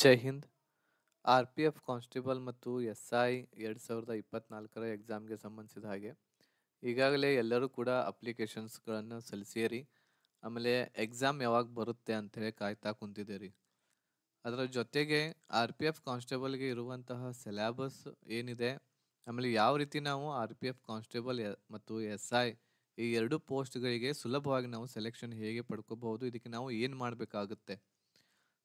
ಜೈ Hind R P F constable ಮತ್ತು S I ಎರಡು ಸಾವಿರದ ಇಪ್ಪತ್ನಾಲ್ಕರ ಎಕ್ಸಾಮ್ಗೆ ಸಂಬಂಧಿಸಿದ ಹಾಗೆ ಈಗಾಗಲೇ ಎಲ್ಲರೂ ಕೂಡ ಅಪ್ಲಿಕೇಶನ್ಸ್ಗಳನ್ನು ಸಲ್ಲಿಸಿರಿ ಆಮೇಲೆ ಎಕ್ಸಾಮ್ ಯಾವಾಗ ಬರುತ್ತೆ ಅಂತೇಳಿ ಕಾಯ್ತಾ ಕುಂತಿದ್ದೀರಿ ಅದರ ಜೊತೆಗೆ ಆರ್ ಪಿ ಎಫ್ ಕಾನ್ಸ್ಟೇಬಲ್ಗೆ ಇರುವಂತಹ ಸಿಲೆಬಸ್ ಏನಿದೆ ಆಮೇಲೆ ಯಾವ ರೀತಿ ನಾವು ಆರ್ ಪಿ ಎಫ್ ಕಾನ್ಸ್ಟೇಬಲ್ ಮತ್ತು ಎಸ್ ಐ ಈ ಎರಡು ಪೋಸ್ಟ್ಗಳಿಗೆ ಸುಲಭವಾಗಿ ನಾವು ಸೆಲೆಕ್ಷನ್ ಹೇಗೆ ಪಡ್ಕೋಬಹುದು ಇದಕ್ಕೆ ನಾವು ಏನು ಮಾಡಬೇಕಾಗುತ್ತೆ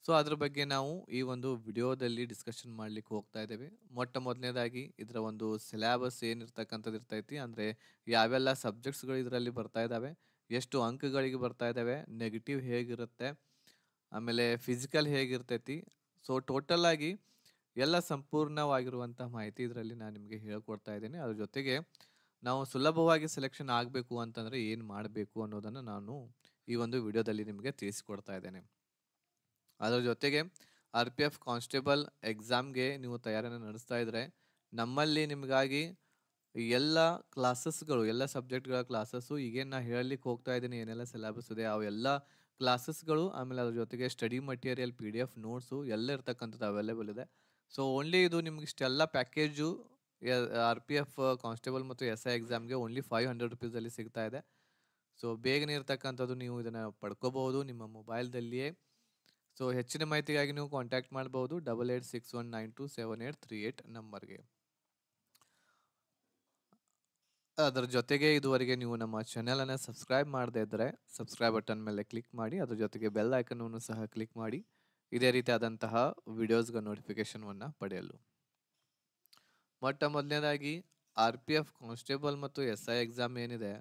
ಸೊ ಅದ್ರ ಬಗ್ಗೆ ನಾವು ಈ ಒಂದು ವಿಡಿಯೋದಲ್ಲಿ ಡಿಸ್ಕಷನ್ ಮಾಡ್ಲಿಕ್ಕೆ ಹೋಗ್ತಾ ಇದ್ದೇವೆ ಮೊಟ್ಟ ಮೊದಲನೇದಾಗಿ ಇದರ ಒಂದು ಸಿಲೆಬಸ್ ಏನಿರ್ತಕ್ಕಂಥದ್ದು ಇರ್ತೈತಿ ಅಂದರೆ ಯಾವೆಲ್ಲ ಸಬ್ಜೆಕ್ಟ್ಸ್ಗಳು ಇದರಲ್ಲಿ ಬರ್ತಾ ಇದ್ದಾವೆ ಎಷ್ಟು ಅಂಕಗಳಿಗೆ ಬರ್ತಾ ಇದ್ದಾವೆ ನೆಗೆಟಿವ್ ಹೇಗಿರುತ್ತೆ ಆಮೇಲೆ ಫಿಸಿಕಲ್ ಹೇಗಿರ್ತೈತಿ ಸೊ ಟೋಟಲ್ ಆಗಿ ಎಲ್ಲ ಸಂಪೂರ್ಣವಾಗಿರುವಂಥ ಮಾಹಿತಿ ಇದರಲ್ಲಿ ನಾನು ನಿಮಗೆ ಹೇಳ್ಕೊಡ್ತಾ ಇದ್ದೀನಿ ಅದ್ರ ಜೊತೆಗೆ ನಾವು ಸುಲಭವಾಗಿ ಸೆಲೆಕ್ಷನ್ ಆಗಬೇಕು ಅಂತಂದರೆ ಏನು ಮಾಡಬೇಕು ಅನ್ನೋದನ್ನು ನಾನು ಈ ಒಂದು ವಿಡಿಯೋದಲ್ಲಿ ನಿಮಗೆ ತಿಳಿಸಿಕೊಡ್ತಾ ಇದ್ದೇನೆ ಅದರ ಜೊತೆಗೆ ಆರ್ ಪಿ ಎಫ್ ಕಾನ್ಸ್ಟೇಬಲ್ ಎಕ್ಸಾಮ್ಗೆ ನೀವು ತಯಾರಿಯನ್ನು ನಡೆಸ್ತಾ ಇದ್ರೆ ನಮ್ಮಲ್ಲಿ ನಿಮಗಾಗಿ ಎಲ್ಲ ಕ್ಲಾಸಸ್ಗಳು ಎಲ್ಲ ಸಬ್ಜೆಕ್ಟ್ಗಳ ಕ್ಲಾಸಸ್ಸು ಈಗೇನು ನಾನು ಹೇಳಲಿಕ್ಕೆ ಹೋಗ್ತಾ ಇದ್ದೀನಿ ಏನೆಲ್ಲ ಸಿಲೆಬಸ್ ಇದೆ ಅವೆಲ್ಲ ಕ್ಲಾಸಸ್ಗಳು ಆಮೇಲೆ ಅದ್ರ ಜೊತೆಗೆ study material P D F notes ಎಲ್ಲ ಇರ್ತಕ್ಕಂಥದ್ದು ಅವೈಲೇಬಲ್ ಇದೆ ಸೊ ಓನ್ಲಿ ಇದು ನಿಮ್ಗೆ ಇಷ್ಟೆಲ್ಲ package R P F constable ಮತ್ತು ಎಸ್ ಐ ಎಕ್ಸಾಮ್ಗೆ ಓನ್ಲಿ ಫೈವ್ ಹಂಡ್ರೆಡ್ ರುಪೀಸಲ್ಲಿ ಸಿಗ್ತಾ ಇದೆ ಸೊ ಬೇಗನೆ ಇರ್ತಕ್ಕಂಥದ್ದು ನೀವು ಇದನ್ನು ಪಡ್ಕೋಬಹುದು ನಿಮ್ಮ ಮೊಬೈಲ್ದಲ್ಲಿಯೇ ಸೊ ಹೆಚ್ಚಿನ ಮಾಹಿತಿಗಾಗಿ ನೀವು ಕಾಂಟ್ಯಾಕ್ಟ್ ಮಾಡಬಹುದು double eight six one nine two seven eight three eight ನಂಬರ್ಗೆ ಅದರ ಜೊತೆಗೆ ಇದುವರೆಗೆ ನೀವು ನಮ್ಮ ಚಾನೆಲನ್ನು ಸಬ್ಸ್ಕ್ರೈಬ್ ಮಾಡದೇ ಇದ್ದರೆ ಸಬ್ಸ್ಕ್ರೈಬ್ ಬಟನ್ ಮೇಲೆ ಕ್ಲಿಕ್ ಮಾಡಿ ಅದರ ಜೊತೆಗೆ ಬೆಲ್ ಐಕನನ್ನು ಸಹ ಕ್ಲಿಕ್ ಮಾಡಿ ಇದೇ ರೀತಿಯಾದಂತಹ ವಿಡಿಯೋಸ್ಗೆ ನೋಟಿಫಿಕೇಷನ್ವನ್ನು ಪಡೆಯಲು ಮೊಟ್ಟ ಮೊದಲನೇದಾಗಿ ಆರ್ ಪಿ ಎಫ್ ಕಾನ್ಸ್ಟೇಬಲ್ ಮತ್ತು ಎಸ್ ಐ ಎಕ್ಸಾಮ್ ಏನಿದೆ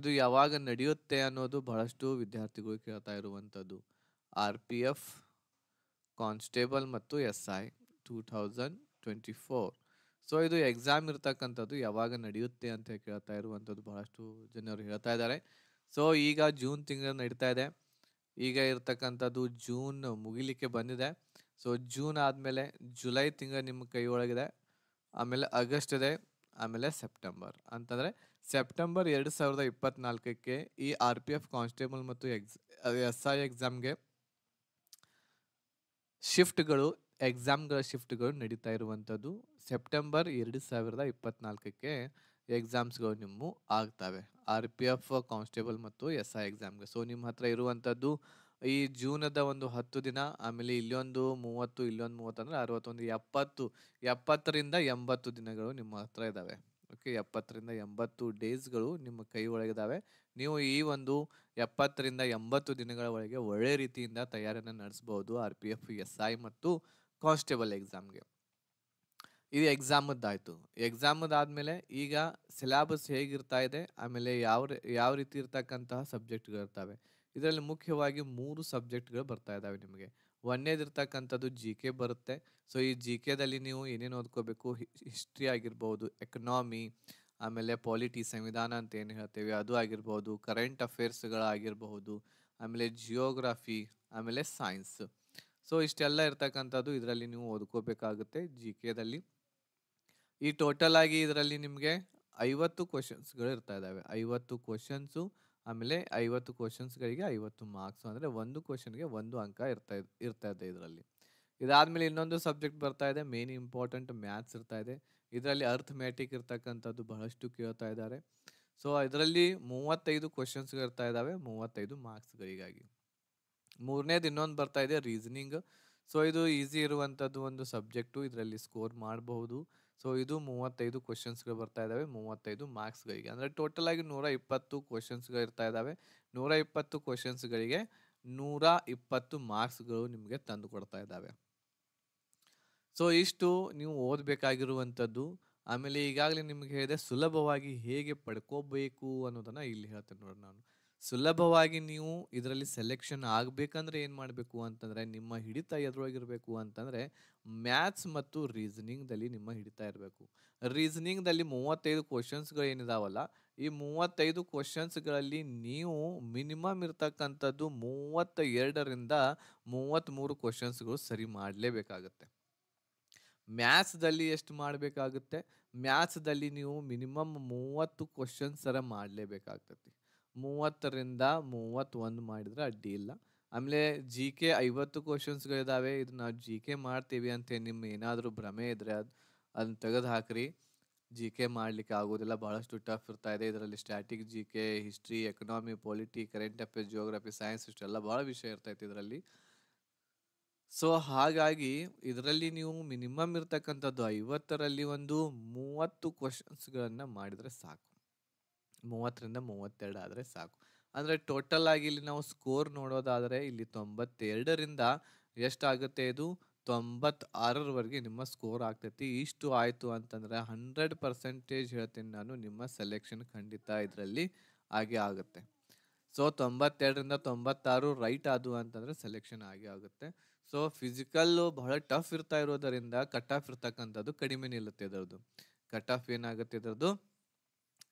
ಇದು ಯಾವಾಗ ನಡೆಯುತ್ತೆ ಅನ್ನೋದು ಬಹಳಷ್ಟು ವಿದ್ಯಾರ್ಥಿಗಳು ಕೇಳ್ತಾ ಇರುವಂಥದ್ದು ಆರ್ ಪಿ ಎಫ್ ಕಾನ್ಸ್ಟೇಬಲ್ ಮತ್ತು S I two thousand twenty four so ಇದು ಎಕ್ಸಾಮ್ ಇರ್ತಕ್ಕಂಥದ್ದು ಯಾವಾಗ ನಡೆಯುತ್ತೆ ಅಂತ ಕೇಳ್ತಾ ಇರುವಂಥದ್ದು ಬಹಳಷ್ಟು ಜನರು ಹೇಳ್ತಾ ಇದ್ದಾರೆ ಸೊ ಈಗ ಜೂನ್ ತಿಂಗಳು ನಡೀತಾ ಇದೆ ಈಗ ಇರ್ತಕ್ಕಂಥದ್ದು ಜೂನ್ ಮುಗಿಲಿಕ್ಕೆ ಬಂದಿದೆ ಸೊ ಜೂನ್ ಆದಮೇಲೆ ಜುಲೈ ತಿಂಗಳು ನಿಮ್ಮ ಕೈ ಒಳಗಿದೆ ಆಮೇಲೆ ಆಗಸ್ಟ್ ಇದೆ ಆಮೇಲೆ ಸೆಪ್ಟೆಂಬರ್ ಅಂತಂದರೆ ಸೆಪ್ಟೆಂಬರ್ ಎರಡು ಸಾವಿರದ ಇಪ್ಪತ್ನಾಲ್ಕಕ್ಕೆ ಈ ಆರ್ ಪಿ ಎಫ್ ಕಾನ್ಸ್ಟೇಬಲ್ ಮತ್ತು ಎಕ್ಸ್ ಎಸ್ ಐ ಎಕ್ಸಾಮ್ಗೆ ಶಿಫ್ಟ್ಗಳು ಎಕ್ಸಾಮ್ಗಳ ಶಿಫ್ಟ್ಗಳು ನಡೀತಾ ಇರುವಂಥದ್ದು ಸೆಪ್ಟೆಂಬರ್ ಎರಡು ಸಾವಿರದ ಇಪ್ಪತ್ನಾಲ್ಕಕ್ಕೆ ಎಕ್ಸಾಮ್ಸ್ಗಳು ನಿಮ್ಮ ಆಗ್ತವೆ ಆರ್ ಪಿ ಎಫ್ ಕಾನ್ಸ್ಟೇಬಲ್ ಮತ್ತು ಎಸ್ ಐ ಎಕ್ಸಾಮ್ಗೆ ಸೊ ನಿಮ್ಮ ಹತ್ರ ಇರುವಂಥದ್ದು ಈ ಜೂನದ ಒಂದು ಹತ್ತು ದಿನ ಆಮೇಲೆ ಇಲ್ಲೊಂದು ಮೂವತ್ತು ಇಲ್ಲೊಂದು ಮೂವತ್ತು ಅಂದರೆ ಅರವತ್ತೊಂದು ಎಪ್ಪತ್ತು ಎಪ್ಪತ್ತರಿಂದ ಎಂಬತ್ತು ದಿನಗಳು ನಿಮ್ಮ ಹತ್ರ ಇದ್ದಾವೆ ಓಕೆ ಎಪ್ಪತ್ತರಿಂದ ಎಂಬತ್ತು ಡೇಸ್ಗಳು ನಿಮ್ಮ ಕೈ ಒಳಗಿದ್ದಾವೆ ನೀವು ಈ ಒಂದು ಎಪ್ಪತ್ತರಿಂದ ಎಂಬತ್ತು ದಿನಗಳ ಒಳಗೆ ಒಳ್ಳೆ ರೀತಿಯಿಂದ ತಯಾರಿಯನ್ನು ನಡೆಸಬಹುದು R P F S I ಮತ್ತು ಕಾನ್ಸ್ಟೇಬಲ್ ಎಕ್ಸಾಮ್ಗೆ ಇದು ಎಕ್ಸಾಮದ್ದಾಯಿತು ಎಕ್ಸಾಮದಾದಮೇಲೆ ಈಗ ಸಿಲೆಬಸ್ ಹೇಗಿರ್ತಾ ಇದೆ ಆಮೇಲೆ ಯಾವ ಯಾವ ರೀತಿ ಇರ್ತಕ್ಕಂತಹ ಇರ್ತವೆ ಇದರಲ್ಲಿ ಮುಖ್ಯವಾಗಿ ಮೂರು ಸಬ್ಜೆಕ್ಟ್ಗಳು ಬರ್ತಾ ಇದ್ದಾವೆ ನಿಮಗೆ ಒಂದೇದಿರ್ತಕ್ಕಂಥದ್ದು ಜಿ ಕೆ ಬರುತ್ತೆ ಸೊ ಈ ಜಿ ಕೆದಲ್ಲಿ ನೀವು ಏನೇನು ಓದ್ಕೋಬೇಕು ಹಿಸ್ಟ್ರಿ ಆಗಿರ್ಬೋದು ಎಕನಾಮಿ ಆಮೇಲೆ ಪಾಲಿಟಿ ಸಂವಿಧಾನ ಅಂತ ಏನು ಹೇಳ್ತೇವೆ ಅದು ಆಗಿರ್ಬೋದು ಕರೆಂಟ್ ಅಫೇರ್ಸ್ಗಳಾಗಿರ್ಬಹುದು ಆಮೇಲೆ ಜಿಯೋಗ್ರಫಿ ಆಮೇಲೆ ಸೈನ್ಸ್ ಸೊ ಇಷ್ಟೆಲ್ಲ ಇರ್ತಕ್ಕಂಥದ್ದು ಇದರಲ್ಲಿ ನೀವು ಓದ್ಕೋಬೇಕಾಗುತ್ತೆ ಜಿ ಕೆದಲ್ಲಿ ಈ ಟೋಟಲ್ ಆಗಿ ಇದರಲ್ಲಿ ನಿಮಗೆ ಐವತ್ತು ಕ್ವಶನ್ಸ್ಗಳು ಇರ್ತಾ ಇದ್ದಾವೆ ಐವತ್ತು ಕ್ವಶನ್ಸು ಆಮೇಲೆ ಐವತ್ತು ಕ್ವಶನ್ಸ್ಗಳಿಗೆ ಐವತ್ತು ಮಾರ್ಕ್ಸು ಅಂದರೆ ಒಂದು ಕ್ವಶನ್ಗೆ ಒಂದು ಅಂಕ ಇರ್ತಾ ಇರ್ತಾ ಇದೆ ಇದರಲ್ಲಿ ಇದಾದಮೇಲೆ ಇನ್ನೊಂದು ಸಬ್ಜೆಕ್ಟ್ ಬರ್ತಾ ಇದೆ ಮೇನ್ ಇಂಪಾರ್ಟೆಂಟ್ ಮ್ಯಾಥ್ಸ್ ಇರ್ತಾ ಇದೆ ಇದರಲ್ಲಿ ಅರ್ಥಮ್ಯಾಟಿಕ್ ಇರ್ತಕ್ಕಂಥದ್ದು ಬಹಳಷ್ಟು ಕೇಳ್ತಾ ಇದ್ದಾರೆ ಸೊ ಇದರಲ್ಲಿ ಮೂವತ್ತೈದು ಕ್ವಶನ್ಸ್ ಇರ್ತಾ ಇದ್ದಾವೆ ಮೂವತ್ತೈದು ಮಾರ್ಕ್ಸ್ಗಳಿಗಾಗಿ ಮೂರನೇದು ಇನ್ನೊಂದು ಬರ್ತಾ ಇದೆ ರೀಸನಿಂಗ್ ಸೊ ಇದು ಈಸಿ ಇರುವಂಥದ್ದು ಒಂದು ಸಬ್ಜೆಕ್ಟು ಇದರಲ್ಲಿ ಸ್ಕೋರ್ ಮಾಡಬಹುದು ಸೊ ಇದು ಮೂವತ್ತೈದು ಗಳು ಬರ್ತಾ ಇದ್ದಾವೆ ಮೂವತ್ತೈದು ಮಾರ್ಕ್ಸ್ಗಳಿಗೆ ಅಂದರೆ ಟೋಟಲ್ ಆಗಿ ನೂರ ಇಪ್ಪತ್ತು ಕ್ವಶನ್ಸ್ಗಳು ಇರ್ತಾ ಇದ್ದಾವೆ ನೂರ ಇಪ್ಪತ್ತು ಗಳಿಗೆ ನೂರ ಇಪ್ಪತ್ತು ಮಾರ್ಕ್ಸ್ಗಳು ನಿಮಗೆ ತಂದು ಕೊಡ್ತಾ ಇದ್ದಾವೆ ಸೊ ಇಷ್ಟು ನೀವು ಓದಬೇಕಾಗಿರುವಂಥದ್ದು ಆಮೇಲೆ ಈಗಾಗಲೇ ನಿಮ್ಗೆ ಹೇಳಿದೆ ಸುಲಭವಾಗಿ ಹೇಗೆ ಪಡ್ಕೋಬೇಕು ಅನ್ನೋದನ್ನು ಇಲ್ಲಿ ಹೇಳ್ತೇನೆ ನೋಡಿ ನಾನು ಸುಲಭವಾಗಿ ನೀವು ಇದರಲ್ಲಿ ಸೆಲೆಕ್ಷನ್ ಆಗಬೇಕಂದ್ರೆ ಏನು ಮಾಡಬೇಕು ಅಂತಂದರೆ ನಿಮ್ಮ ಹಿಡಿತ ಎದುರಾಗಿರಬೇಕು ಅಂತಂದರೆ ಮ್ಯಾಥ್ಸ್ ಮತ್ತು ರೀಸನಿಂಗ್ದಲ್ಲಿ ನಿಮ್ಮ ಹಿಡಿತ ಇರಬೇಕು ರೀಸನಿಂಗ್ದಲ್ಲಿ ಮೂವತ್ತೈದು ಕ್ವಶನ್ಸ್ಗಳು ಏನಿದಾವಲ್ಲ ಈ ಮೂವತ್ತೈದು ಕ್ವಶನ್ಸ್ಗಳಲ್ಲಿ ನೀವು ಮಿನಿಮಮ್ ಇರ್ತಕ್ಕಂಥದ್ದು ಮೂವತ್ತ ಎರಡರಿಂದ ಮೂವತ್ತ್ಮೂರು ಕ್ವಶನ್ಸ್ಗಳು ಸರಿ ಮಾಡಲೇಬೇಕಾಗತ್ತೆ ಮ್ಯಾಥ್ಸ್ದಲ್ಲಿ ಎಷ್ಟು ಮಾಡಬೇಕಾಗುತ್ತೆ ಮ್ಯಾಥ್ಸ್ದಲ್ಲಿ ನೀವು ಮಿನಿಮಮ್ ಮೂವತ್ತು ಕ್ವಶನ್ಸ್ ಥರ ಮಾಡಲೇಬೇಕಾಗ್ತತಿ ಮೂವತ್ತರಿಂದ ಮೂವತ್ತೊಂದು ಮಾಡಿದರೆ ಅಡ್ಡಿ ಇಲ್ಲ ಆಮೇಲೆ ಜಿ ಕೆ ಐವತ್ತು ಕ್ವಶನ್ಸ್ಗಳಿದ್ದಾವೆ ಇದು ನಾವು ಜಿ ಕೆ ಮಾಡ್ತೀವಿ ಅಂತ ನಿಮ್ಮ ಏನಾದರೂ ಭ್ರಮೆ ಇದ್ದರೆ ಅದು ಅದನ್ನ ತೆಗೆದು ಹಾಕ್ರಿ ಜಿ ಕೆ ಮಾಡಲಿಕ್ಕೆ ಆಗೋದಿಲ್ಲ ಭಾಳಷ್ಟು ಟಫ್ ಇರ್ತಾ ಇದೆ ಇದರಲ್ಲಿ static G K history economy polity current affairs geography science ಇಷ್ಟೆಲ್ಲ ಭಾಳ ವಿಷಯ ಇರ್ತೈತೆ ಇದರಲ್ಲಿ ಸೊ ಹಾಗಾಗಿ ಇದರಲ್ಲಿ ನೀವು ಮಿನಿಮಮ್ ಇರ್ತಕ್ಕಂಥದ್ದು ಐವತ್ತರಲ್ಲಿ ಒಂದು ಮೂವತ್ತು ಕ್ವಶನ್ಸ್ಗಳನ್ನು ಮಾಡಿದರೆ ಸಾಕು ಮೂವತ್ತರಿಂದ ಮೂವತ್ತೆರಡು ಆದರೆ ಸಾಕು ಅಂದರೆ ಟೋಟಲ್ ಆಗಿ ಇಲ್ಲಿ ನಾವು ಸ್ಕೋರ್ ನೋಡೋದಾದರೆ ಇಲ್ಲಿ ತೊಂಬತ್ತೆರಡರಿಂದ ಎಷ್ಟಾಗುತ್ತೆ ಇದು ತೊಂಬತ್ತಾರರವರೆಗೆ ನಿಮ್ಮ ಸ್ಕೋರ್ ಆಗ್ತೈತಿ ಇಷ್ಟು ಆಯಿತು ಅಂತಂದರೆ ಹಂಡ್ರೆಡ್ ಪರ್ಸೆಂಟೇಜ್ ಹೇಳ್ತೀನಿ ನಾನು ನಿಮ್ಮ ಸೆಲೆಕ್ಷನ್ ಖಂಡಿತ ಇದರಲ್ಲಿ ಆಗೇ ಆಗುತ್ತೆ ಸೊ ತೊಂಬತ್ತೆರಡರಿಂದ ತೊಂಬತ್ತಾರು ರೈಟ್ ಆದವು ಅಂತಂದರೆ ಸೆಲೆಕ್ಷನ್ ಆಗೇ ಆಗುತ್ತೆ ಸೊ ಫಿಸಿಕಲ್ ಬಹಳ ಟಫ್ ಇರ್ತಾ ಇರೋದರಿಂದ ಕಟ್ ಆಫ್ ಇರ್ತಕ್ಕಂಥದ್ದು ಕಡಿಮೆ ನಿಲ್ಲುತ್ತೆ ಇದರದ್ದು ಕಟ್ ಆಫ್ ಏನಾಗುತ್ತೆ ಅದರದು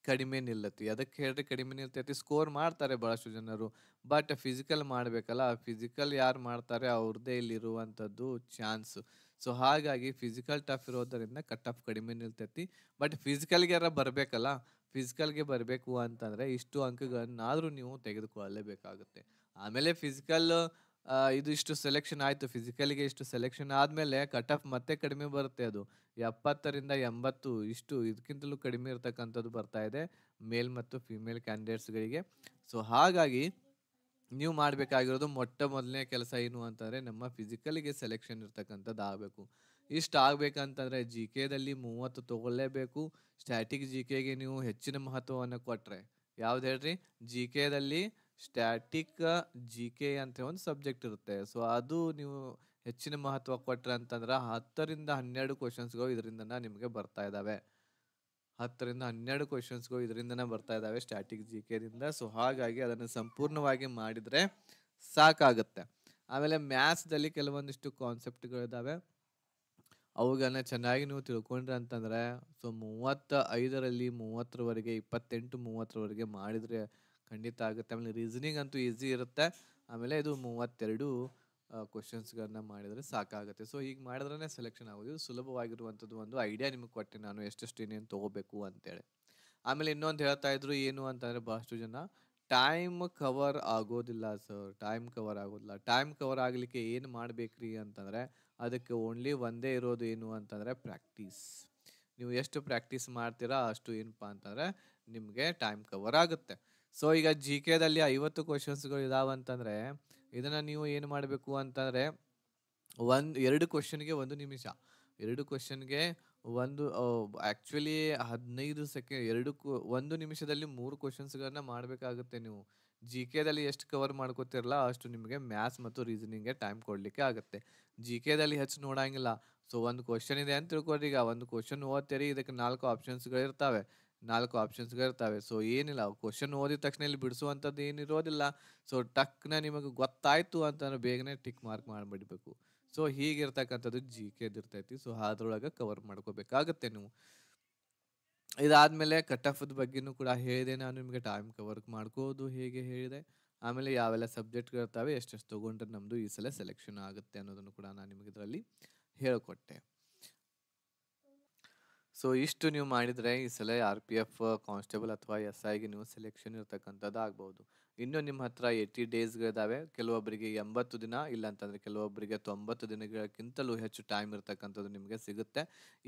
ಕಡಿಮೆ ನಿಲ್ಲತಿ ಅದಕ್ಕೆ ಹೇಳಿದ್ರೆ ಕಡಿಮೆ ನಿಲ್ತೈತಿ ಸ್ಕೋರ್ ಮಾಡ್ತಾರೆ ಬಹಳಷ್ಟು ಜನರು ಬಟ್ ಫಿಸಿಕಲ್ ಮಾಡಬೇಕಲ್ಲ ಫಿಸಿಕಲ್ ಯಾರು ಮಾಡ್ತಾರೆ ಅವ್ರದ್ದೇ ಇಲ್ಲಿರುವಂಥದ್ದು ಚಾನ್ಸ್ ಸೊ ಹಾಗಾಗಿ ಫಿಸಿಕಲ್ ಟಫ್ ಇರೋದರಿಂದ ಕಟ್ ಆಫ್ ಕಡಿಮೆ ನಿಲ್ತೈತಿ ಬಟ್ ಫಿಸಿಕಲ್ಗೆ ಯಾರ ಬರಬೇಕಲ್ಲ ಫಿಸಿಕಲ್ಗೆ ಬರಬೇಕು ಅಂತಂದರೆ ಇಷ್ಟು ಅಂಕಗಳನ್ನಾದರೂ ನೀವು ತೆಗೆದುಕೊಳ್ಳಲೇಬೇಕಾಗುತ್ತೆ ಆಮೇಲೆ ಫಿಸಿಕಲ್ ಇದು ಇಷ್ಟು ಸೆಲೆಕ್ಷನ್ ಆಯಿತು ಫಿಸಿಕಲಿಗೆ ಇಷ್ಟು ಸೆಲೆಕ್ಷನ್ ಆದಮೇಲೆ ಕಟ್ ಆಫ್ ಮತ್ತೆ ಕಡಿಮೆ ಬರುತ್ತೆ ಅದು ಎಪ್ಪತ್ತರಿಂದ ಎಂಬತ್ತು ಇಷ್ಟು ಇದಕ್ಕಿಂತಲೂ ಕಡಿಮೆ ಇರತಕ್ಕಂಥದ್ದು ಬರ್ತಾ ಇದೆ ಮೇಲ್ ಮತ್ತು ಫಿಮೇಲ್ ಕ್ಯಾಂಡಿಡೇಟ್ಸ್ಗಳಿಗೆ ಸೊ ಹಾಗಾಗಿ ನೀವು ಮಾಡಬೇಕಾಗಿರೋದು ಮೊಟ್ಟ ಮೊದಲನೇ ಕೆಲಸ ಏನು ಅಂತಂದರೆ ನಮ್ಮ ಫಿಸಿಕಲಿಗೆ ಸೆಲೆಕ್ಷನ್ ಇರ್ತಕ್ಕಂಥದ್ದು ಆಗಬೇಕು ಇಷ್ಟು ಆಗಬೇಕಂತಂದರೆ ಜಿ ಕೆದಲ್ಲಿ ಮೂವತ್ತು ತೊಗೊಳ್ಳೇಬೇಕು ಸ್ಟ್ಯಾಟಿಕ್ ಜಿ ಕೆಗೆ ನೀವು ಹೆಚ್ಚಿನ ಮಹತ್ವವನ್ನು ಕೊಟ್ಟರೆ ಯಾವ್ದು ಹೇಳ್ರಿ ಜಿ ಕೆದಲ್ಲಿ ಸ್ಟ್ಯಾಟಿಕ್ ಜಿ ಕೆ ಅಂತ ಒಂದು ಸಬ್ಜೆಕ್ಟ್ ಇರುತ್ತೆ ಸೊ ಅದು ನೀವು ಹೆಚ್ಚಿನ ಮಹತ್ವ ಕೊಟ್ರೆ ಅಂತಂದ್ರೆ ಹತ್ತರಿಂದ ಹನ್ನೆರಡು ಕ್ವಶನ್ಸ್ಗಳು ಇದರಿಂದನೇ ನಿಮಗೆ ಬರ್ತಾ ಇದ್ದಾವೆ ಹತ್ತರಿಂದ ಹನ್ನೆರಡು ಕ್ವಶನ್ಸ್ಗಳು ಇದರಿಂದನೇ ಬರ್ತಾ ಇದ್ದಾವೆ ಸ್ಟ್ಯಾಟಿಕ್ ಜಿ ಕೆದಿಂದ ಸೊ ಹಾಗಾಗಿ ಅದನ್ನು ಸಂಪೂರ್ಣವಾಗಿ ಮಾಡಿದರೆ ಸಾಕಾಗುತ್ತೆ ಆಮೇಲೆ ಮ್ಯಾಥ್ಸ್ದಲ್ಲಿ ಕೆಲವೊಂದಿಷ್ಟು ಕಾನ್ಸೆಪ್ಟ್ಗಳಿದ್ದಾವೆ ಅವುಗಳನ್ನ ಚೆನ್ನಾಗಿ ನೀವು ತಿಳ್ಕೊಂಡ್ರೆ ಅಂತಂದರೆ ಸೊ ಮೂವತ್ತ ಐದರಲ್ಲಿ ಮೂವತ್ತರವರೆಗೆ ಇಪ್ಪತ್ತೆಂಟು ಮೂವತ್ತರವರೆಗೆ ಮಾಡಿದರೆ ಖಂಡಿತ ಆಗುತ್ತೆ ಆಮೇಲೆ ರೀಸನಿಂಗ್ ಅಂತೂ ಈಸಿ ಇರುತ್ತೆ ಆಮೇಲೆ ಇದು ಮೂವತ್ತೆರಡು ಕ್ವಶನ್ಸ್ಗಳನ್ನ ಮಾಡಿದರೆ ಸಾಕಾಗುತ್ತೆ ಸೊ ಹೀಗೆ ಮಾಡಿದ್ರೆ ಸೆಲೆಕ್ಷನ್ ಆಗೋದು ಸುಲಭವಾಗಿರುವಂಥದ್ದು ಒಂದು ಐಡಿಯಾ ನಿಮಗೆ ಕೊಟ್ಟೆ ನಾನು ಎಷ್ಟೆಷ್ಟು ಏನೇನು ತೊಗೋಬೇಕು ಅಂತೇಳಿ ಆಮೇಲೆ ಇನ್ನೊಂದು ಹೇಳ್ತಾ ಇದ್ರು ಏನು ಅಂತಂದರೆ ಬಹಳಷ್ಟು ಜನ ಟೈಮ್ ಕವರ್ ಆಗೋದಿಲ್ಲ ಸರ್ ಟೈಮ್ ಕವರ್ ಆಗೋದಿಲ್ಲ ಟೈಮ್ ಕವರ್ ಆಗಲಿಕ್ಕೆ ಏನು ಮಾಡಬೇಕ್ರಿ ಅಂತಂದರೆ ಅದಕ್ಕೆ ಓನ್ಲಿ ಒಂದೇ ಇರೋದು ಏನು ಅಂತಂದರೆ ಪ್ರಾಕ್ಟೀಸ್ ನೀವು ಎಷ್ಟು ಪ್ರಾಕ್ಟೀಸ್ ಮಾಡ್ತೀರಾ ಅಷ್ಟು ಏನಪ್ಪ ಅಂತಂದರೆ ನಿಮಗೆ ಟೈಮ್ ಕವರ್ ಆಗುತ್ತೆ ಸೊ ಈಗ ಜಿ ಕೆದಲ್ಲಿ ಐವತ್ತು ಕ್ವಶನ್ಸ್ಗಳು ಅಂತಂದ್ರೆ ಇದನ್ನು ನೀವು ಏನು ಮಾಡಬೇಕು ಅಂತಂದರೆ ಒಂದು ಎರಡು ಕ್ವಶನ್ಗೆ ಒಂದು ನಿಮಿಷ ಎರಡು ಕ್ವಶನ್ಗೆ ಒಂದು ಆ್ಯಕ್ಚುಲಿ ಹದಿನೈದು ಸೆಕೆಂಡ್ ಎರಡು ಒಂದು ನಿಮಿಷದಲ್ಲಿ ಮೂರು ಕ್ವಶನ್ಸ್ಗಳನ್ನ ಮಾಡಬೇಕಾಗುತ್ತೆ ನೀವು ಜಿ ಕೆದಲ್ಲಿ ಎಷ್ಟು ಕವರ್ ಮಾಡ್ಕೋತಿರಲ್ಲ ಅಷ್ಟು ನಿಮಗೆ ಮ್ಯಾಥ್ಸ್ ಮತ್ತು ರೀಸನಿಂಗ್ಗೆ ಟೈಮ್ ಕೊಡಲಿಕ್ಕೆ ಆಗುತ್ತೆ ಜಿ ಕೆದಲ್ಲಿ ಹೆಚ್ಚು ನೋಡೋಂಗಿಲ್ಲ ಸೊ ಒಂದು ಕ್ವಶನ್ ಇದೆ ಅಂತ ತಿಳ್ಕೊಳ್ರಿ ಈಗ ಒಂದು ಕ್ವಶನ್ ಓದ್ತೀರಿ ಇದಕ್ಕೆ ನಾಲ್ಕು ಗಳು ನಾಲ್ಕು ಇರ್ತವೆ ಸೊ ಏನಿಲ್ಲ ಕ್ವಶನ್ ಓದಿದ ತಕ್ಷಣ ಇಲ್ಲಿ ಬಿಡಿಸುವಂಥದ್ದು ಏನಿರೋದಿಲ್ಲ ಸೊ ಟಕ್ನ ನಿಮಗೆ ಗೊತ್ತಾಯಿತು ಅಂತಂದ್ರೆ ಬೇಗನೆ ಟಿಕ್ ಮಾರ್ಕ್ ಮಾಡಿಬಿಡಬೇಕು ಸೊ ಹೀಗಿರ್ತಕ್ಕಂಥದ್ದು ಜಿ ಕೆ ಇರ್ತೈತಿ ಸೊ ಅದ್ರೊಳಗೆ ಕವರ್ ಮಾಡ್ಕೋಬೇಕಾಗತ್ತೆ ನೀವು ಇದಾದಮೇಲೆ ಕಟ್ ಆಫದ ಬಗ್ಗೆನೂ ಕೂಡ ಹೇಳಿದೆ ನಾನು ನಿಮಗೆ ಟೈಮ್ ಕವರ್ ಮಾಡ್ಕೋದು ಹೇಗೆ ಹೇಳಿದೆ ಆಮೇಲೆ ಯಾವೆಲ್ಲ ಇರ್ತಾವೆ ಎಷ್ಟೆಷ್ಟು ತೊಗೊಂಡ್ರೆ ನಮ್ಮದು ಈ ಸಲ ಸೆಲೆಕ್ಷನ್ ಆಗುತ್ತೆ ಅನ್ನೋದನ್ನು ಕೂಡ ನಾನು ನಿಮಗೆ ಇದರಲ್ಲಿ ಹೇಳಿಕೊಟ್ಟೆ ಸೊ ಇಷ್ಟು ನೀವು ಮಾಡಿದರೆ ಈ ಸಲ ಆರ್ ಪಿ ಎಫ್ ಕಾನ್ಸ್ಟೇಬಲ್ ಅಥವಾ ಎಸ್ ಐಗೆ ನೀವು ಸೆಲೆಕ್ಷನ್ ಇರ್ತಕ್ಕಂಥದ್ದು ಆಗ್ಬೋದು ಇನ್ನು ನಿಮ್ಮ ಹತ್ರ ಏಯ್ಟಿ ಡೇಸ್ಗಳಿದ್ದಾವೆ ಕೆಲವೊಬ್ಬರಿಗೆ ಎಂಬತ್ತು ದಿನ ಇಲ್ಲ ಅಂತಂದರೆ ಕೆಲವೊಬ್ಬರಿಗೆ ತೊಂಬತ್ತು ದಿನಗಳಕ್ಕಿಂತಲೂ ಹೆಚ್ಚು ಟೈಮ್ ಇರತಕ್ಕಂಥದ್ದು ನಿಮಗೆ ಸಿಗುತ್ತೆ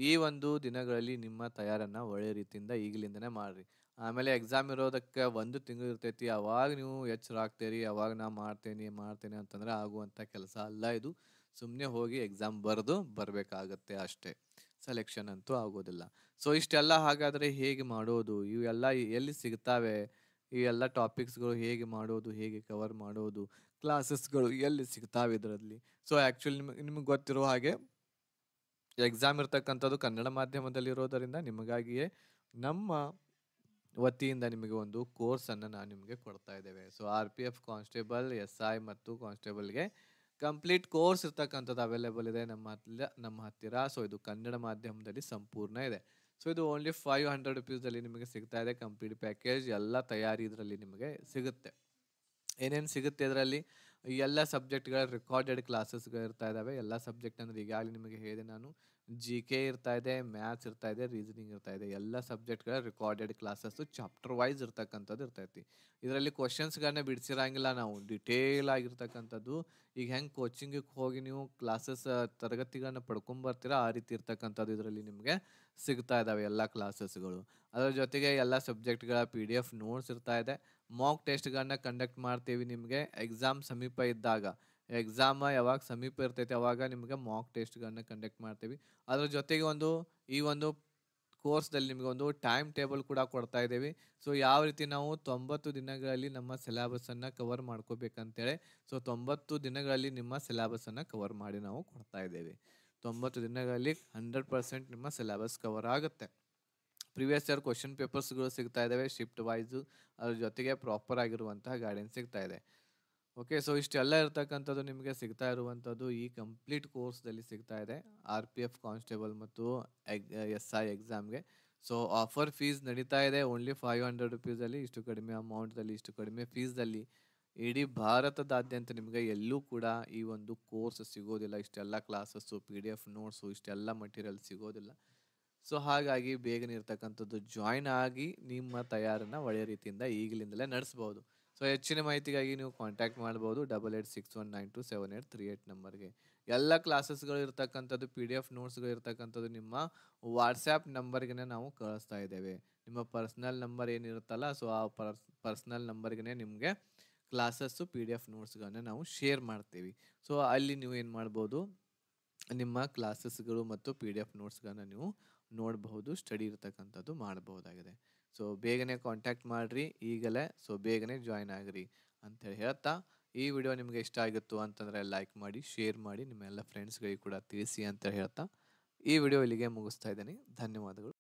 ಈ ಒಂದು ದಿನಗಳಲ್ಲಿ ನಿಮ್ಮ ತಯಾರನ್ನು ಒಳ್ಳೆಯ ರೀತಿಯಿಂದ ಈಗಲಿಂದನೇ ಮಾಡಿರಿ ಆಮೇಲೆ ಎಕ್ಸಾಮ್ ಇರೋದಕ್ಕೆ ಒಂದು ತಿಂಗಳು ಇರ್ತೈತಿ ಅವಾಗ ನೀವು ಎಚ್ಚರ ಆಗ್ತೀರಿ ಅವಾಗ ನಾ ಮಾಡ್ತೇನೆ ಮಾಡ್ತೇನೆ ಅಂತಂದರೆ ಆಗುವಂಥ ಕೆಲಸ ಅಲ್ಲ ಇದು ಸುಮ್ಮನೆ ಹೋಗಿ ಎಕ್ಸಾಮ್ ಬರೆದು ಬರಬೇಕಾಗತ್ತೆ ಅಷ್ಟೇ ಸೆಲೆಕ್ಷನ್ ಅಂತೂ ಆಗೋದಿಲ್ಲ ಸೊ ಇಷ್ಟೆಲ್ಲ ಹಾಗಾದರೆ ಹೇಗೆ ಮಾಡೋದು ಇವೆಲ್ಲ ಎಲ್ಲಿ ಸಿಗ್ತಾವೆ ಇವೆಲ್ಲ ಟಾಪಿಕ್ಸ್ಗಳು ಹೇಗೆ ಮಾಡೋದು ಹೇಗೆ ಕವರ್ ಮಾಡೋದು ಕ್ಲಾಸಸ್ಗಳು ಎಲ್ಲಿ ಸಿಗ್ತಾವೆ ಇದರಲ್ಲಿ ಸೊ ಆ್ಯಕ್ಚುಲಿ ನಿಮ್ಗೆ ನಿಮಗೆ ಗೊತ್ತಿರೋ ಹಾಗೆ ಎಕ್ಸಾಮ್ ಇರ್ತಕ್ಕಂಥದ್ದು ಕನ್ನಡ ಮಾಧ್ಯಮದಲ್ಲಿ ಇರೋದರಿಂದ ನಿಮಗಾಗಿಯೇ ನಮ್ಮ ವತಿಯಿಂದ ನಿಮಗೆ ಒಂದು ಕೋರ್ಸನ್ನು ನಾನು ನಿಮಗೆ ಕೊಡ್ತಾ ಇದ್ದೇವೆ so R P F constable S I ಮತ್ತು ಕಾನ್ಸ್ಟೇಬಲ್ಗೆ ಕಂಪ್ಲೀಟ್ ಕೋರ್ಸ್ ಇರ್ತಕ್ಕಂಥದ್ದು ಅವೈಲೇಬಲ್ ಇದೆ ನಮ್ಮ ನಮ್ಮ ಹತ್ತಿರ ಸೊ ಇದು ಕನ್ನಡ ಮಾಧ್ಯಮದಲ್ಲಿ ಸಂಪೂರ್ಣ ಇದೆ ಸೊ ಇದು ಓನ್ಲಿ ಫೈವ್ ಹಂಡ್ರೆಡ್ ಅಲ್ಲಿ ನಿಮಗೆ ಸಿಗ್ತಾ ಇದೆ ಕಂಪ್ಲೀಟ್ ಪ್ಯಾಕೇಜ್ ಎಲ್ಲ ತಯಾರಿ ಇದರಲ್ಲಿ ನಿಮಗೆ ಸಿಗುತ್ತೆ ಏನೇನು ಸಿಗುತ್ತೆ ಇದರಲ್ಲಿ ಎಲ್ಲ ಸಬ್ಜೆಕ್ಟ್ಗಳ ರೆಕಾರ್ಡೆಡ್ ಕ್ಲಾಸಸ್ಗಳು ಇರ್ತಾ ಇದ್ದಾವೆ ಎಲ್ಲ ಸಬ್ಜೆಕ್ಟ್ ಅಂದರೆ ಈಗಾಗಲೇ ನಿಮಗೆ ಹೇಳಿದೆ ನಾನು ಜಿ ಕೆ ಇರ್ತಾ ಇದೆ ಮ್ಯಾಥ್ಸ್ ಇರ್ತಾ ಇದೆ ರೀಸನಿಂಗ್ ಇರ್ತಾ ಇದೆ ಎಲ್ಲ ಸಬ್ಜೆಕ್ಟ್ಗಳ ರೆಕಾರ್ಡೆಡ್ ಕ್ಲಾಸಸ್ ಚಾಪ್ಟರ್ ವೈಸ್ ಇರ್ತಕ್ಕಂಥದ್ದು ಇರ್ತೈತಿ ಇದರಲ್ಲಿ ಕ್ವಶನ್ಸ್ಗಳನ್ನ ಬಿಡಿಸಿರಂಗಿಲ್ಲ ನಾವು ಡಿಟೇಲ್ ಆಗಿರ್ತಕ್ಕಂಥದ್ದು ಈಗ ಹೆಂಗೆ ಕೋಚಿಂಗಿಗೆ ಹೋಗಿ ನೀವು ಕ್ಲಾಸಸ್ ತರಗತಿಗಳನ್ನ ಪಡ್ಕೊಂಬರ್ತೀರಾ ಆ ರೀತಿ ಇರ್ತಕ್ಕಂಥದ್ದು ಇದರಲ್ಲಿ ನಿಮಗೆ ಸಿಗ್ತಾ ಇದ್ದಾವೆ ಎಲ್ಲ ಕ್ಲಾಸಸ್ಗಳು ಅದರ ಜೊತೆಗೆ ಎಲ್ಲ ಸಬ್ಜೆಕ್ಟ್ಗಳ ಪಿ ಡಿ ಎಫ್ ನೋಟ್ಸ್ ಇರ್ತಾ ಇದೆ ಮಾಕ್ ಟೆಸ್ಟ್ಗಳನ್ನ ಕಂಡಕ್ಟ್ ಮಾಡ್ತೀವಿ ನಿಮಗೆ ಎಕ್ಸಾಮ್ ಸಮೀಪ ಇದ್ದಾಗ ಎಕ್ಸಾಮ ಯಾವಾಗ ಸಮೀಪ ಇರ್ತೈತೆ ಅವಾಗ ನಿಮಗೆ ಮಾಕ್ ಟೆಸ್ಟ್ಗಳನ್ನ ಕಂಡಕ್ಟ್ ಮಾಡ್ತೀವಿ ಅದ್ರ ಜೊತೆಗೆ ಒಂದು ಈ ಒಂದು ಕೋರ್ಸ್ದಲ್ಲಿ ನಿಮಗೆ ಒಂದು ಟೈಮ್ ಟೇಬಲ್ ಕೂಡ ಕೊಡ್ತಾ ಇದ್ದೀವಿ ಸೊ ಯಾವ ರೀತಿ ನಾವು ತೊಂಬತ್ತು ದಿನಗಳಲ್ಲಿ ನಮ್ಮ ಸಿಲೆಬಸನ್ನು ಕವರ್ ಮಾಡ್ಕೋಬೇಕಂತೇಳಿ ಸೊ ತೊಂಬತ್ತು ದಿನಗಳಲ್ಲಿ ನಿಮ್ಮ ಸಿಲೆಬಸನ್ನು ಕವರ್ ಮಾಡಿ ನಾವು ಕೊಡ್ತಾ ಇದ್ದೇವೆ ತೊಂಬತ್ತು ದಿನಗಳಲ್ಲಿ ಹಂಡ್ರೆಡ್ ಪರ್ಸೆಂಟ್ ನಿಮ್ಮ ಸಿಲೆಬಸ್ ಕವರ್ ಆಗುತ್ತೆ ಪ್ರಿವಿಯಸ್ ಇಯರ್ ಕ್ವಶನ್ ಪೇಪರ್ಸ್ಗಳು ಸಿಗ್ತಾ ಇದ್ದಾವೆ ಶಿಫ್ಟ್ ವೈಸು ಅದ್ರ ಜೊತೆಗೆ ಪ್ರಾಪರ್ ಆಗಿರುವಂತಹ ಗೈಡೆನ್ಸ್ ಸಿಗ್ತಾ ಇದೆ ಓಕೆ ಸೊ ಇಷ್ಟೆಲ್ಲ ಇರ್ತಕ್ಕಂಥದ್ದು ನಿಮಗೆ ಸಿಗ್ತಾ ಇರುವಂಥದ್ದು ಈ ಕಂಪ್ಲೀಟ್ ಕೋರ್ಸ್ದಲ್ಲಿ ಸಿಗ್ತಾ ಇದೆ ಆರ್ ಪಿ ಎಫ್ ಕಾನ್ಸ್ಟೇಬಲ್ ಮತ್ತು ಎಸ್ ಐ ಎಕ್ಸಾಮ್ಗೆ ಸೊ ಆಫರ್ ಫೀಸ್ ನಡೀತಾ ಇದೆ ಓನ್ಲಿ ಫೈವ್ ಹಂಡ್ರೆಡ್ ರುಪೀಸಲ್ಲಿ ಇಷ್ಟು ಕಡಿಮೆ ಅಮೌಂಟ್ದಲ್ಲಿ ಇಷ್ಟು ಕಡಿಮೆ ಫೀಸ್ದಲ್ಲಿ ಇಡೀ ಭಾರತದಾದ್ಯಂತ ನಿಮಗೆ ಎಲ್ಲೂ ಕೂಡ ಈ ಒಂದು ಕೋರ್ಸ್ ಸಿಗೋದಿಲ್ಲ ಇಷ್ಟೆಲ್ಲ classes P D F notes ಇಷ್ಟೆಲ್ಲ ಮಟೀರಿಯಲ್ ಸಿಗೋದಿಲ್ಲ ಸೊ ಹಾಗಾಗಿ ಬೇಗನೆ ಇರ್ತಕ್ಕಂಥದ್ದು ಜಾಯ್ನ್ ಆಗಿ ನಿಮ್ಮ ತಯಾರನ್ನು ಒಳ್ಳೆಯ ರೀತಿಯಿಂದ ಈಗಲಿಂದಲೇ ನಡೆಸ್ಬೋದು ಸೊ ಹೆಚ್ಚಿನ ಮಾಹಿತಿಗಾಗಿ ನೀವು ಕಾಂಟ್ಯಾಕ್ಟ್ ಮಾಡ್ಬೋದು double eight six one nine two seven eight three eight ನಂಬರ್ಗೆ ಎಲ್ಲ ಕ್ಲಾಸಸ್ಗಳು ಇರ್ತಕ್ಕಂಥದ್ದು ಪಿ ಡಿ ಎಫ್ ನೋಟ್ಸ್ಗಳು ಇರ್ತಕ್ಕಂಥದ್ದು ನಿಮ್ಮ ವಾಟ್ಸ್ಯಾಪ್ ನಂಬರ್ಗೆ ನಾವು ಕಳಿಸ್ತಾ ಇದ್ದೇವೆ ನಿಮ್ಮ ಪರ್ಸ್ನಲ್ ನಂಬರ್ ಏನಿರುತ್ತಲ್ಲ ಸೊ ಆ ಪರ್ಸ್ ಪರ್ಸ್ನಲ್ ನಂಬರ್ಗೆ ನಿಮಗೆ ಕ್ಲಾಸಸ್ಸು ಪಿ ಡಿ ಎಫ್ ನೋಟ್ಸ್ಗಳನ್ನ ನಾವು ಶೇರ್ ಮಾಡ್ತೀವಿ ಸೊ ಅಲ್ಲಿ ನೀವು ಏನು ಮಾಡ್ಬೋದು ನಿಮ್ಮ ಕ್ಲಾಸಸ್ಗಳು ಮತ್ತು ಪಿ ಡಿ ಎಫ್ ನೋಟ್ಸ್ಗಳನ್ನ ನೀವು ನೋಡಬಹುದು ಸ್ಟಡಿ ಇರತಕ್ಕಂಥದ್ದು ಮಾಡಬಹುದಾಗಿದೆ ಸೊ ಬೇಗನೆ ಕಾಂಟ್ಯಾಕ್ಟ್ ಮಾಡಿರಿ ಈಗಲೇ ಸೊ ಬೇಗನೆ ಜಾಯ್ನ್ ಆಗಿರಿ ಅಂತೇಳಿ ಹೇಳ್ತಾ ಈ ವಿಡಿಯೋ ನಿಮಗೆ ಇಷ್ಟ ಆಗಿತ್ತು ಅಂತಂದರೆ ಲೈಕ್ ಮಾಡಿ ಶೇರ್ ಮಾಡಿ ನಿಮ್ಮೆಲ್ಲ ಫ್ರೆಂಡ್ಸ್ಗಳಿಗೆ ಕೂಡ ತಿಳಿಸಿ ಅಂತ ಹೇಳ್ತಾ ಈ ವಿಡಿಯೋ ಇಲ್ಲಿಗೆ ಮುಗಿಸ್ತಾ ಇದ್ದೀನಿ ಧನ್ಯವಾದಗಳು